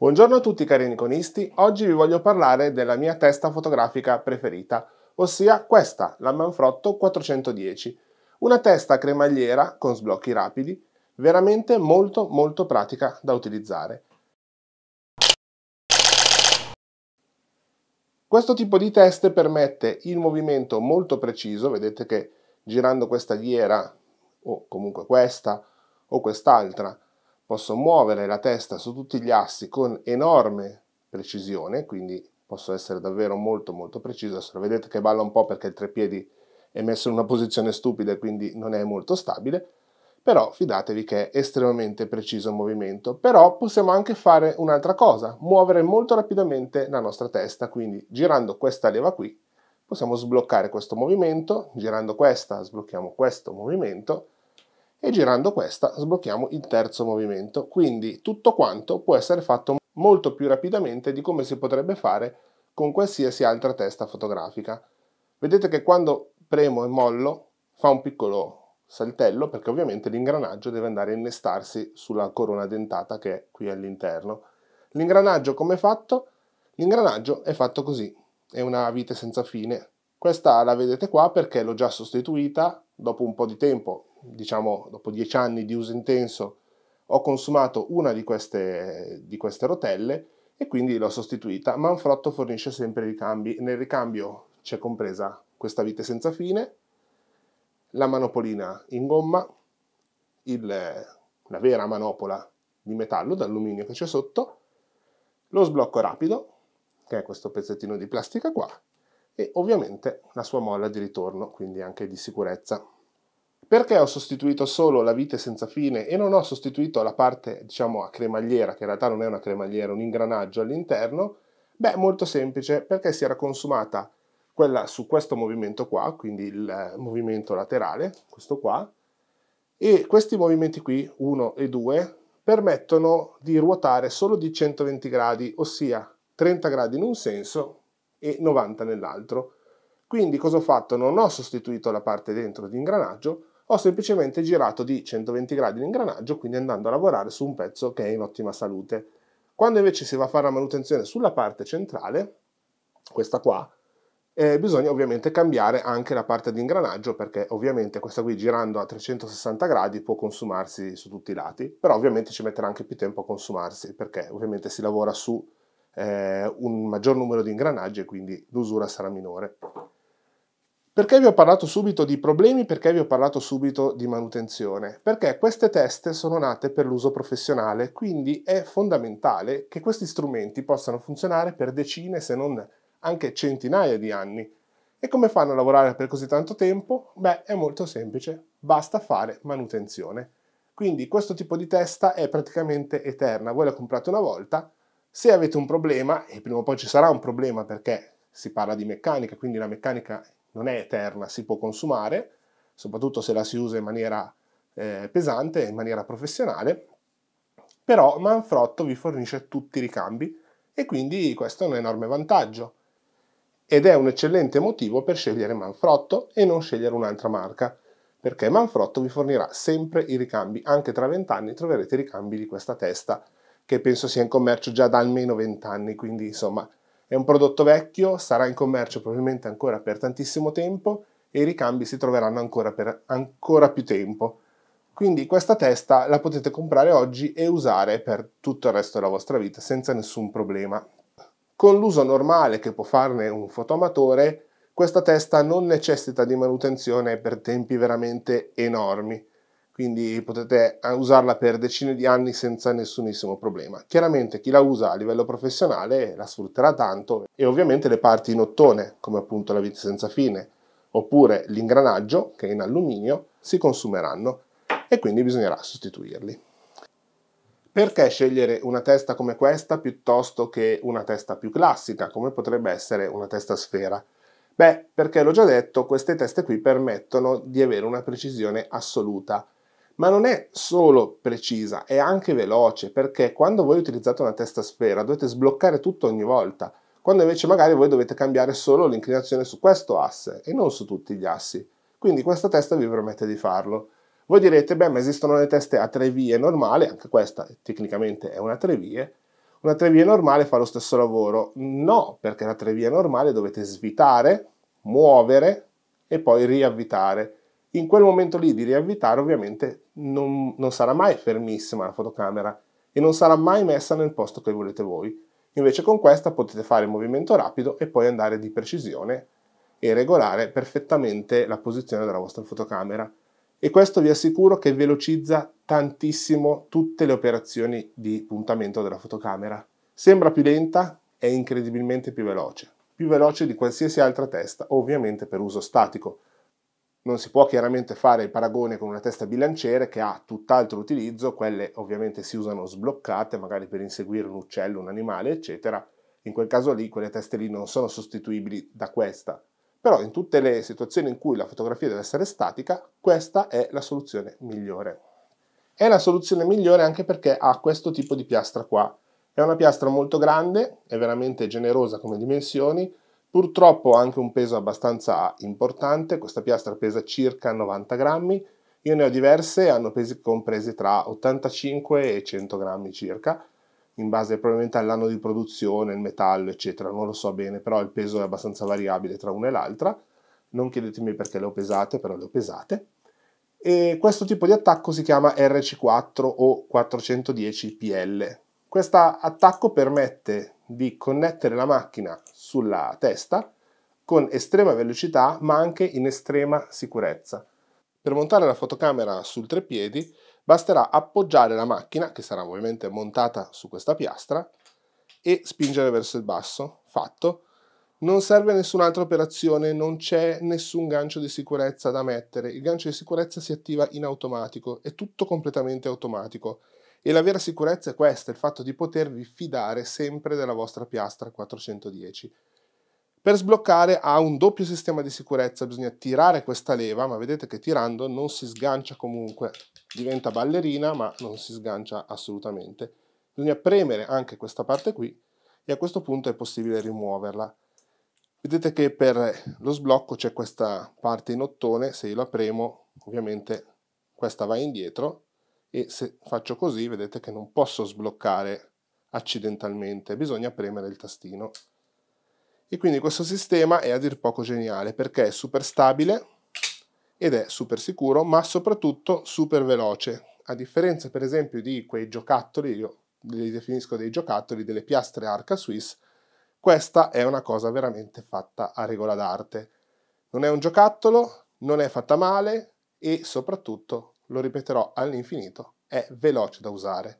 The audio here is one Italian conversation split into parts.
Buongiorno a tutti cari niconisti, oggi vi voglio parlare della mia testa fotografica preferita, ossia questa, la Manfrotto 410, una testa cremagliera con sblocchi rapidi, veramente molto molto pratica da utilizzare. Questo tipo di teste permette il movimento molto preciso, vedete che girando questa ghiera o comunque questa o quest'altra posso muovere la testa su tutti gli assi con enorme precisione, quindi posso essere davvero molto molto preciso. Adesso vedete che balla un po' perché il treppiedi è messo in una posizione stupida e quindi non è molto stabile, però fidatevi che è estremamente preciso il movimento. Però possiamo anche fare un'altra cosa, muovere molto rapidamente la nostra testa, quindi girando questa leva qui possiamo sbloccare questo movimento, girando questa sblocchiamo questo movimento e girando questa sblocchiamo il terzo movimento. Quindi tutto quanto può essere fatto molto più rapidamente di come si potrebbe fare con qualsiasi altra testa fotografica. Vedete che quando premo e mollo fa un piccolo saltello perché ovviamente l'ingranaggio deve andare a innestarsi sulla corona dentata che è qui all'interno. L'ingranaggio come è fatto? L'ingranaggio è fatto così, è una vite senza fine. Questa la vedete qua perché l'ho già sostituita, dopo un po' di tempo diciamo dopo dieci anni di uso intenso, ho consumato una di queste, di queste rotelle e quindi l'ho sostituita. Manfrotto fornisce sempre i ricambi. Nel ricambio c'è compresa questa vite senza fine, la manopolina in gomma, il, la vera manopola di metallo, d'alluminio che c'è sotto, lo sblocco rapido, che è questo pezzettino di plastica qua, e ovviamente la sua molla di ritorno, quindi anche di sicurezza. Perché ho sostituito solo la vite senza fine e non ho sostituito la parte, diciamo, a cremagliera, che in realtà non è una cremagliera, è un ingranaggio all'interno? Beh, molto semplice, perché si era consumata quella su questo movimento qua, quindi il eh, movimento laterale, questo qua, e questi movimenti qui, 1 e 2, permettono di ruotare solo di 120 gradi, ossia 30 gradi in un senso e 90 nell'altro. Quindi cosa ho fatto? Non ho sostituito la parte dentro di ingranaggio, ho semplicemente girato di 120 gradi l'ingranaggio, quindi andando a lavorare su un pezzo che è in ottima salute. Quando invece si va a fare la manutenzione sulla parte centrale, questa qua, eh, bisogna ovviamente cambiare anche la parte di ingranaggio perché ovviamente questa qui girando a 360 gradi può consumarsi su tutti i lati, però ovviamente ci metterà anche più tempo a consumarsi perché ovviamente si lavora su eh, un maggior numero di ingranaggi e quindi l'usura sarà minore. Perché vi ho parlato subito di problemi? Perché vi ho parlato subito di manutenzione? Perché queste teste sono nate per l'uso professionale, quindi è fondamentale che questi strumenti possano funzionare per decine se non anche centinaia di anni. E come fanno a lavorare per così tanto tempo? Beh, è molto semplice, basta fare manutenzione. Quindi questo tipo di testa è praticamente eterna, voi la comprate una volta, se avete un problema, e prima o poi ci sarà un problema perché si parla di meccanica, quindi la meccanica non è eterna, si può consumare, soprattutto se la si usa in maniera eh, pesante, in maniera professionale, però Manfrotto vi fornisce tutti i ricambi e quindi questo è un enorme vantaggio ed è un eccellente motivo per scegliere Manfrotto e non scegliere un'altra marca, perché Manfrotto vi fornirà sempre i ricambi, anche tra vent'anni troverete i ricambi di questa testa, che penso sia in commercio già da almeno vent'anni, quindi insomma è un prodotto vecchio, sarà in commercio probabilmente ancora per tantissimo tempo e i ricambi si troveranno ancora per ancora più tempo. Quindi questa testa la potete comprare oggi e usare per tutto il resto della vostra vita senza nessun problema. Con l'uso normale che può farne un fotoamatore, questa testa non necessita di manutenzione per tempi veramente enormi quindi potete eh, usarla per decine di anni senza nessunissimo problema. Chiaramente chi la usa a livello professionale la sfrutterà tanto e ovviamente le parti in ottone, come appunto la vite senza fine, oppure l'ingranaggio, che è in alluminio, si consumeranno e quindi bisognerà sostituirli. Perché scegliere una testa come questa piuttosto che una testa più classica, come potrebbe essere una testa sfera? Beh, perché l'ho già detto, queste teste qui permettono di avere una precisione assoluta ma non è solo precisa, è anche veloce, perché quando voi utilizzate una testa sfera dovete sbloccare tutto ogni volta, quando invece magari voi dovete cambiare solo l'inclinazione su questo asse e non su tutti gli assi. Quindi questa testa vi permette di farlo. Voi direte, beh, ma esistono le teste a tre vie normale, anche questa tecnicamente è una tre vie, una tre vie normale fa lo stesso lavoro. No, perché la tre vie normale dovete svitare, muovere e poi riavvitare in quel momento lì di riavvitare ovviamente non, non sarà mai fermissima la fotocamera e non sarà mai messa nel posto che volete voi. Invece con questa potete fare il movimento rapido e poi andare di precisione e regolare perfettamente la posizione della vostra fotocamera. E questo vi assicuro che velocizza tantissimo tutte le operazioni di puntamento della fotocamera. Sembra più lenta, è incredibilmente più veloce. Più veloce di qualsiasi altra testa, ovviamente per uso statico. Non si può chiaramente fare il paragone con una testa bilanciere che ha tutt'altro utilizzo, quelle ovviamente si usano sbloccate, magari per inseguire un uccello, un animale, eccetera. In quel caso lì quelle teste lì non sono sostituibili da questa. Però in tutte le situazioni in cui la fotografia deve essere statica, questa è la soluzione migliore. È la soluzione migliore anche perché ha questo tipo di piastra qua. È una piastra molto grande, è veramente generosa come dimensioni, Purtroppo ha anche un peso abbastanza importante, questa piastra pesa circa 90 grammi, io ne ho diverse, hanno pesi compresi tra 85 e 100 grammi circa, in base probabilmente all'anno di produzione, il metallo, eccetera, non lo so bene, però il peso è abbastanza variabile tra una e l'altra. Non chiedetemi perché le ho pesate, però le ho pesate. E questo tipo di attacco si chiama RC4 o 410PL. Questo attacco permette di connettere la macchina sulla testa con estrema velocità ma anche in estrema sicurezza. Per montare la fotocamera sul treppiedi basterà appoggiare la macchina, che sarà ovviamente montata su questa piastra, e spingere verso il basso. Fatto. Non serve nessun'altra operazione, non c'è nessun gancio di sicurezza da mettere. Il gancio di sicurezza si attiva in automatico, è tutto completamente automatico. E la vera sicurezza è questa, il fatto di potervi fidare sempre della vostra piastra 410. Per sbloccare ha un doppio sistema di sicurezza, bisogna tirare questa leva, ma vedete che tirando non si sgancia comunque, diventa ballerina ma non si sgancia assolutamente. Bisogna premere anche questa parte qui e a questo punto è possibile rimuoverla. Vedete che per lo sblocco c'è questa parte in ottone, se io la premo ovviamente questa va indietro e se faccio così vedete che non posso sbloccare accidentalmente, bisogna premere il tastino. E quindi questo sistema è a dir poco geniale perché è super stabile ed è super sicuro ma soprattutto super veloce. A differenza per esempio di quei giocattoli, io li definisco dei giocattoli, delle piastre Arca Swiss, questa è una cosa veramente fatta a regola d'arte. Non è un giocattolo, non è fatta male e soprattutto lo ripeterò all'infinito, è veloce da usare.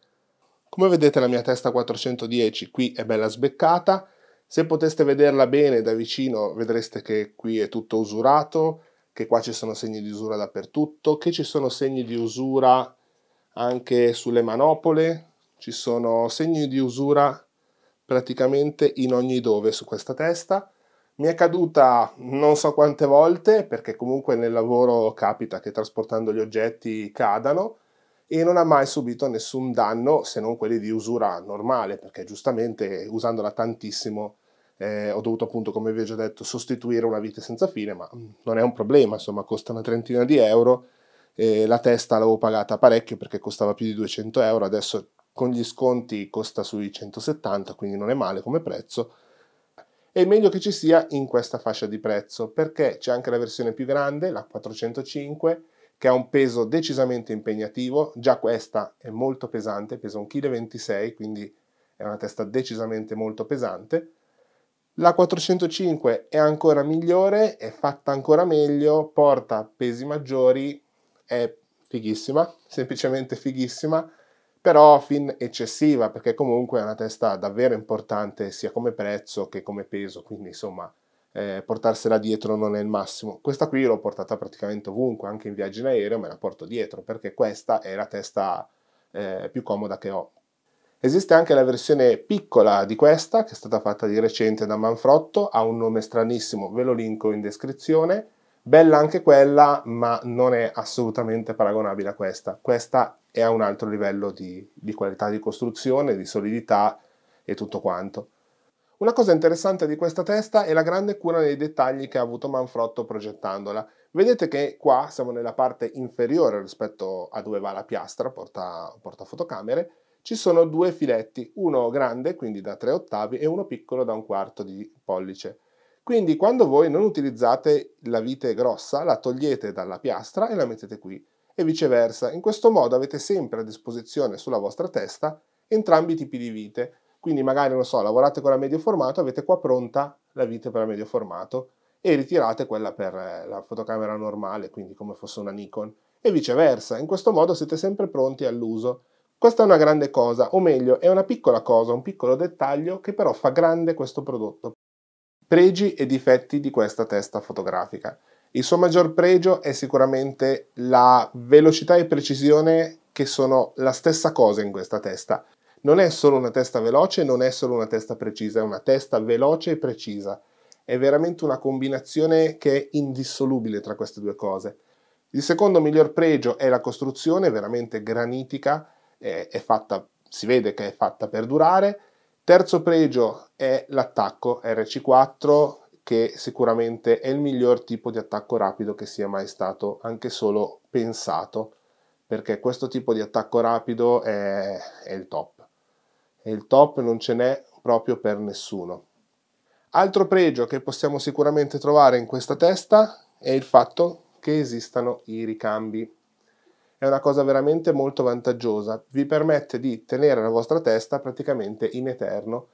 Come vedete la mia testa 410 qui è bella sbeccata, se poteste vederla bene da vicino vedreste che qui è tutto usurato, che qua ci sono segni di usura dappertutto, che ci sono segni di usura anche sulle manopole, ci sono segni di usura praticamente in ogni dove su questa testa. Mi è caduta non so quante volte, perché comunque nel lavoro capita che trasportando gli oggetti cadano, e non ha mai subito nessun danno se non quelli di usura normale, perché giustamente usandola tantissimo eh, ho dovuto appunto, come vi ho già detto, sostituire una vite senza fine, ma mm, non è un problema, insomma costa una trentina di euro, eh, la testa l'avevo pagata parecchio perché costava più di 200 euro, adesso con gli sconti costa sui 170, quindi non è male come prezzo, è meglio che ci sia in questa fascia di prezzo perché c'è anche la versione più grande, la 405, che ha un peso decisamente impegnativo, già questa è molto pesante, pesa 1,26 kg, quindi è una testa decisamente molto pesante. La 405 è ancora migliore, è fatta ancora meglio, porta pesi maggiori, è fighissima, semplicemente fighissima, però fin eccessiva perché comunque è una testa davvero importante sia come prezzo che come peso, quindi insomma eh, portarsela dietro non è il massimo. Questa qui l'ho portata praticamente ovunque, anche in viaggio in aereo me la porto dietro perché questa è la testa eh, più comoda che ho. Esiste anche la versione piccola di questa che è stata fatta di recente da Manfrotto, ha un nome stranissimo, ve lo linko in descrizione. Bella anche quella, ma non è assolutamente paragonabile a questa. Questa e a un altro livello di, di qualità di costruzione, di solidità e tutto quanto. Una cosa interessante di questa testa è la grande cura nei dettagli che ha avuto Manfrotto progettandola. Vedete che qua siamo nella parte inferiore rispetto a dove va la piastra, porta, porta fotocamere, ci sono due filetti, uno grande, quindi da 3 ottavi, e uno piccolo da un quarto di pollice. Quindi quando voi non utilizzate la vite grossa, la togliete dalla piastra e la mettete qui e viceversa. In questo modo avete sempre a disposizione sulla vostra testa entrambi i tipi di vite. Quindi magari, non so, lavorate con la medio formato, avete qua pronta la vite per la medio formato e ritirate quella per eh, la fotocamera normale, quindi come fosse una Nikon, e viceversa. In questo modo siete sempre pronti all'uso. Questa è una grande cosa, o meglio, è una piccola cosa, un piccolo dettaglio che però fa grande questo prodotto. Pregi e difetti di questa testa fotografica. Il suo maggior pregio è sicuramente la velocità e precisione che sono la stessa cosa in questa testa. Non è solo una testa veloce, non è solo una testa precisa, è una testa veloce e precisa. È veramente una combinazione che è indissolubile tra queste due cose. Il secondo miglior pregio è la costruzione, veramente granitica, è, è fatta, si vede che è fatta per durare. Terzo pregio è l'attacco RC4, che sicuramente è il miglior tipo di attacco rapido che sia mai stato anche solo pensato, perché questo tipo di attacco rapido è, è il top. E il top non ce n'è proprio per nessuno. Altro pregio che possiamo sicuramente trovare in questa testa è il fatto che esistano i ricambi. È una cosa veramente molto vantaggiosa, vi permette di tenere la vostra testa praticamente in eterno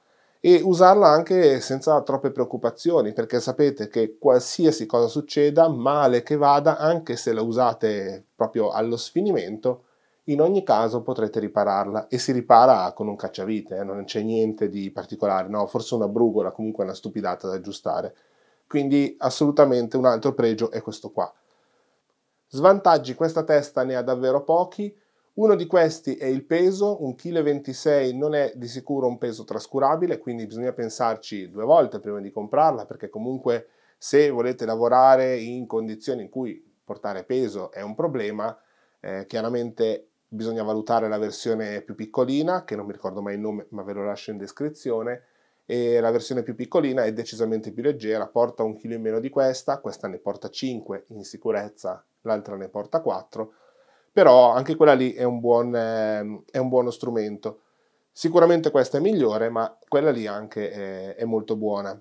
e usarla anche senza troppe preoccupazioni perché sapete che qualsiasi cosa succeda, male che vada, anche se la usate proprio allo sfinimento, in ogni caso potrete ripararla e si ripara con un cacciavite, eh? non c'è niente di particolare, no? forse una brugola, comunque una stupidata da aggiustare. Quindi assolutamente un altro pregio è questo qua. Svantaggi questa testa ne ha davvero pochi, uno di questi è il peso, 1,26 kg non è di sicuro un peso trascurabile, quindi bisogna pensarci due volte prima di comprarla, perché comunque se volete lavorare in condizioni in cui portare peso è un problema, eh, chiaramente bisogna valutare la versione più piccolina, che non mi ricordo mai il nome, ma ve lo lascio in descrizione, e la versione più piccolina è decisamente più leggera, porta un chilo in meno di questa, questa ne porta 5 in sicurezza, l'altra ne porta 4, però anche quella lì è un, buon, ehm, è un buono strumento. Sicuramente questa è migliore, ma quella lì anche è, è molto buona.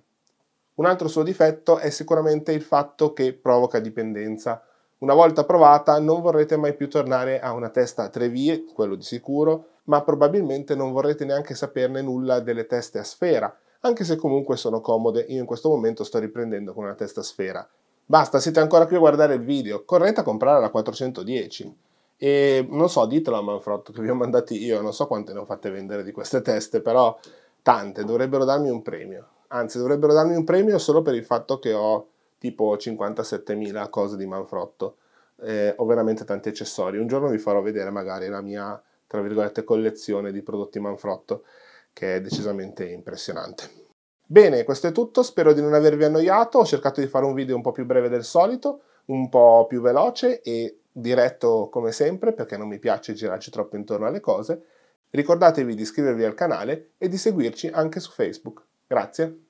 Un altro suo difetto è sicuramente il fatto che provoca dipendenza. Una volta provata non vorrete mai più tornare a una testa a tre vie, quello di sicuro, ma probabilmente non vorrete neanche saperne nulla delle teste a sfera, anche se comunque sono comode, io in questo momento sto riprendendo con una testa a sfera. Basta, siete ancora qui a guardare il video, correte a comprare la 410. E non so, ditelo a Manfrotto che vi ho mandati io, non so quante ne ho fatte vendere di queste teste, però tante, dovrebbero darmi un premio. Anzi, dovrebbero darmi un premio solo per il fatto che ho tipo 57.000 cose di Manfrotto. Eh, ho veramente tanti accessori. Un giorno vi farò vedere magari la mia, tra virgolette, collezione di prodotti Manfrotto, che è decisamente impressionante. Bene, questo è tutto, spero di non avervi annoiato, ho cercato di fare un video un po' più breve del solito, un po' più veloce e diretto come sempre perché non mi piace girarci troppo intorno alle cose. Ricordatevi di iscrivervi al canale e di seguirci anche su Facebook. Grazie.